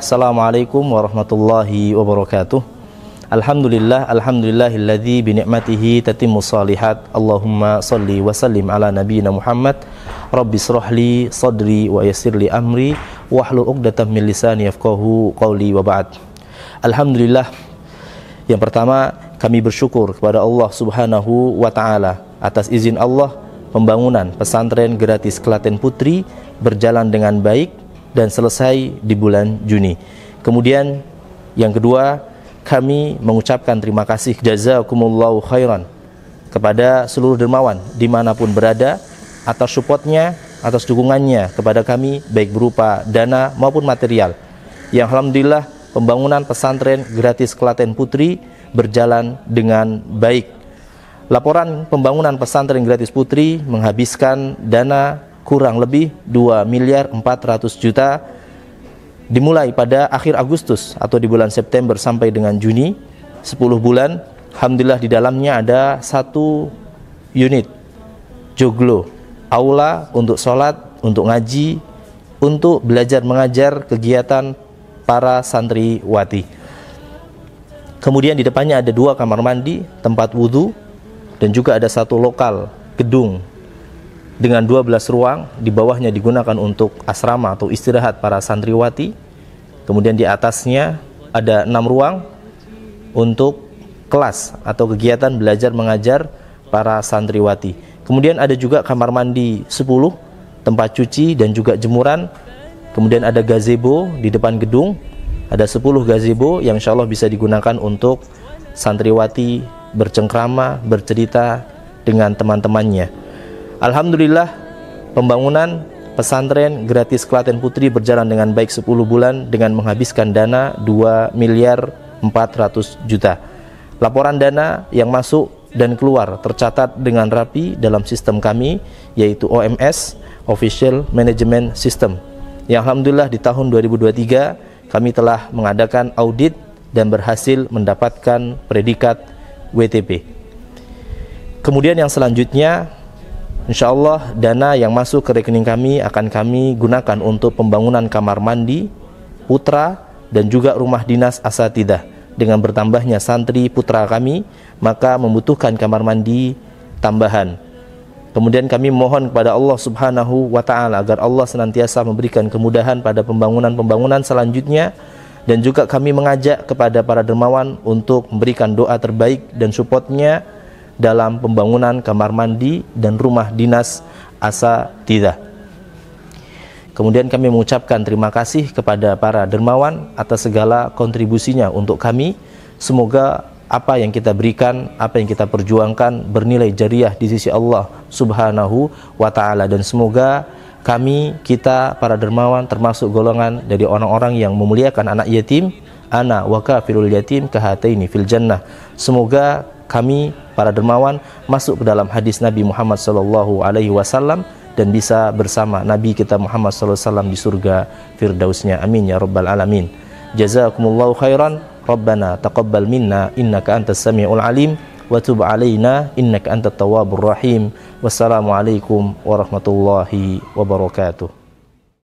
Assalamualaikum warahmatullahi wabarakatuh Alhamdulillah alhamdulillahilladzi bi ni'matihi tatimmu shalihat Allahumma shalli wa sallim ala nabiyyina Muhammad Rabbi srahli sadri wa yassirli amri wahlul 'uqdatam min lisani yafqahu qawli wa ba'd Alhamdulillah yang pertama kami bersyukur kepada Allah Subhanahu wa taala atas izin Allah pembangunan pesantren gratis Klaten Putri berjalan dengan baik dan selesai di bulan Juni. Kemudian yang kedua kami mengucapkan terima kasih jazakumullahu khairan kepada seluruh dermawan dimanapun berada atas supportnya atas dukungannya kepada kami baik berupa dana maupun material yang Alhamdulillah pembangunan pesantren gratis Klaten Putri berjalan dengan baik. Laporan pembangunan pesantren gratis Putri menghabiskan dana kurang lebih 2 miliar 400 juta dimulai pada akhir Agustus atau di bulan September sampai dengan Juni 10 bulan Alhamdulillah di dalamnya ada satu unit joglo aula untuk sholat, untuk ngaji, untuk belajar mengajar kegiatan para santriwati. Kemudian di depannya ada dua kamar mandi, tempat wudhu, dan juga ada satu lokal gedung dengan 12 ruang di bawahnya digunakan untuk asrama atau istirahat para santriwati kemudian di atasnya ada enam ruang untuk kelas atau kegiatan belajar mengajar para santriwati kemudian ada juga kamar mandi 10 tempat cuci dan juga jemuran Kemudian ada gazebo di depan gedung. Ada 10 gazebo yang insya Allah bisa digunakan untuk santriwati bercengkrama, bercerita dengan teman-temannya. Alhamdulillah pembangunan pesantren gratis Klaten Putri berjalan dengan baik 10 bulan dengan menghabiskan dana 2 miliar 400 juta. Laporan dana yang masuk dan keluar tercatat dengan rapi dalam sistem kami yaitu OMS Official Management System Ya alhamdulillah di tahun 2023 kami telah mengadakan audit dan berhasil mendapatkan predikat WTP. Kemudian yang selanjutnya Insya Allah dana yang masuk ke rekening kami akan kami gunakan untuk pembangunan kamar mandi, putra, dan juga rumah dinas asatidah. Dengan bertambahnya santri putra kami, maka membutuhkan kamar mandi tambahan. Kemudian kami mohon kepada Allah Subhanahu wa taala agar Allah senantiasa memberikan kemudahan pada pembangunan-pembangunan selanjutnya dan juga kami mengajak kepada para dermawan untuk memberikan doa terbaik dan supportnya dalam pembangunan kamar mandi dan rumah dinas asa Tida. Kemudian kami mengucapkan terima kasih kepada para dermawan atas segala kontribusinya untuk kami. Semoga apa yang kita berikan, apa yang kita perjuangkan bernilai jariah di sisi Allah Subhanahu wa taala dan semoga kami kita para dermawan termasuk golongan dari orang-orang yang memuliakan anak yatim ana wa kafilul yatim kahataini fil jannah. Semoga kami para dermawan masuk ke dalam hadis Nabi Muhammad sallallahu alaihi wasallam dan bisa bersama Nabi kita Muhammad sallallahu alaihi wasallam di surga firdausnya. Amin ya rabbal alamin. Jazakumullahu khairan. ربنا تقبل منا إنك أنت السميع العليم وتب علينا إنك أنت التواب الرحيم والسلام عليكم ورحمة الله وبركاته